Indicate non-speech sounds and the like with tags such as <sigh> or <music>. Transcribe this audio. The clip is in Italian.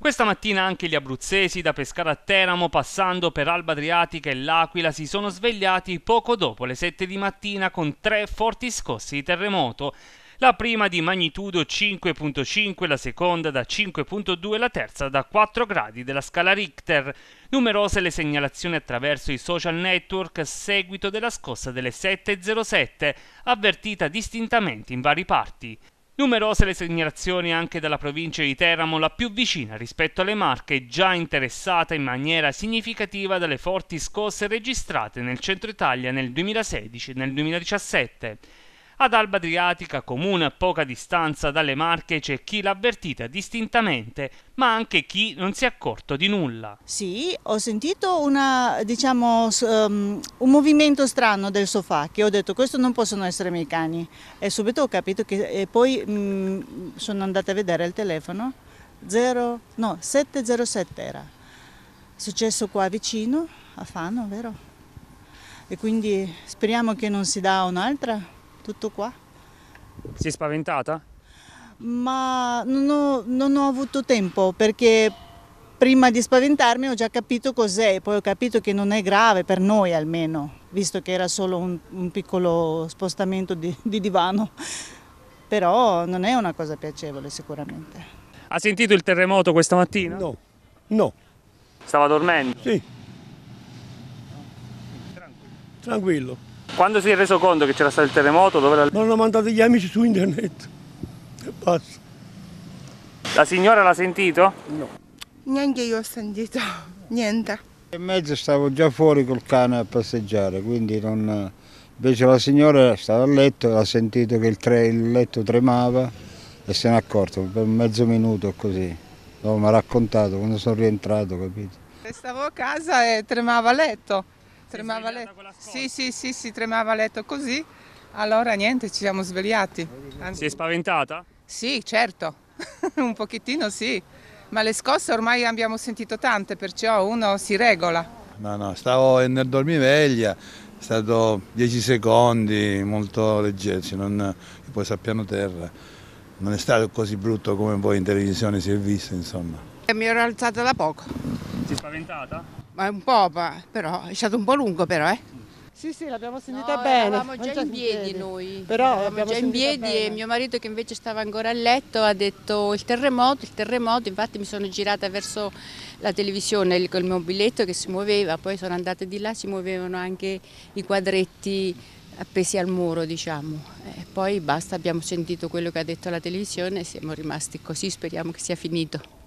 Questa mattina anche gli abruzzesi da Pescara a Teramo, passando per Alba Adriatica e L'Aquila, si sono svegliati poco dopo le 7 di mattina con tre forti scossi di terremoto la prima di magnitudo 5.5, la seconda da 5.2 e la terza da 4 gradi della scala Richter. Numerose le segnalazioni attraverso i social network a seguito della scossa delle 7.07, avvertita distintamente in vari parti. Numerose le segnalazioni anche dalla provincia di Teramo, la più vicina rispetto alle Marche, già interessata in maniera significativa dalle forti scosse registrate nel centro Italia nel 2016 e nel 2017. Ad Alba Adriatica, comune a poca distanza dalle Marche, c'è chi l'ha avvertita distintamente, ma anche chi non si è accorto di nulla. Sì, ho sentito una, diciamo, um, un movimento strano del sofà che ho detto questo non possono essere i miei cani e subito ho capito che e poi mh, mm, sono andata a vedere il telefono 0, no, 707 era. successo qua vicino a Fano, vero? E quindi speriamo che non si dà un'altra tutto qua. Si è spaventata? Ma non ho, non ho avuto tempo perché prima di spaventarmi ho già capito cos'è, poi ho capito che non è grave per noi almeno, visto che era solo un, un piccolo spostamento di, di, divano, però non è una cosa piacevole sicuramente. Ha sentito il terremoto questa mattina? No, no. Stava dormendo? Sì. Tranquillo. Tranquillo. Quando si è reso conto che c'era stato il terremoto? Dove la... Me l'hanno mandato gli amici su internet. E basta. La signora l'ha sentito? No. Neanche io ho sentito niente. E mezzo stavo già fuori col cane a passeggiare, quindi non... Invece la signora stava a letto, ha sentito che il, tre... il letto tremava e se n'è accorto per mezzo minuto così. Dopo mi ha raccontato quando sono rientrato, capito? Stavo a casa e tremava a letto tremava letto. Sì, sì, sì, sì, tremava letto così. Allora niente, ci siamo svegliati. Si è spaventata? Sì, certo, <laughs> un pochettino sì, ma le scosse ormai abbiamo sentito tante, perciò uno si regola. No, no, stavo nel dormiveglia, è stato 10 secondi, molto leggero, non, poi sappiamo terra. Non è stato così brutto come poi in televisione si è visto, insomma. Mi ero alzata da poco. Si è spaventata? è un po', però è stato un po' lungo però, eh. Sì, sì, l'abbiamo sentita no, bene. Eravamo già in piedi noi. Però eravamo già in piedi bene. e mio marito che invece stava ancora a letto ha detto il terremoto, il terremoto, infatti mi sono girata verso la televisione con il mio biglietto che si muoveva, poi sono andata di là, si muovevano anche i quadretti appesi al muro, diciamo. E poi basta, abbiamo sentito quello che ha detto la televisione e siamo rimasti così, speriamo che sia finito.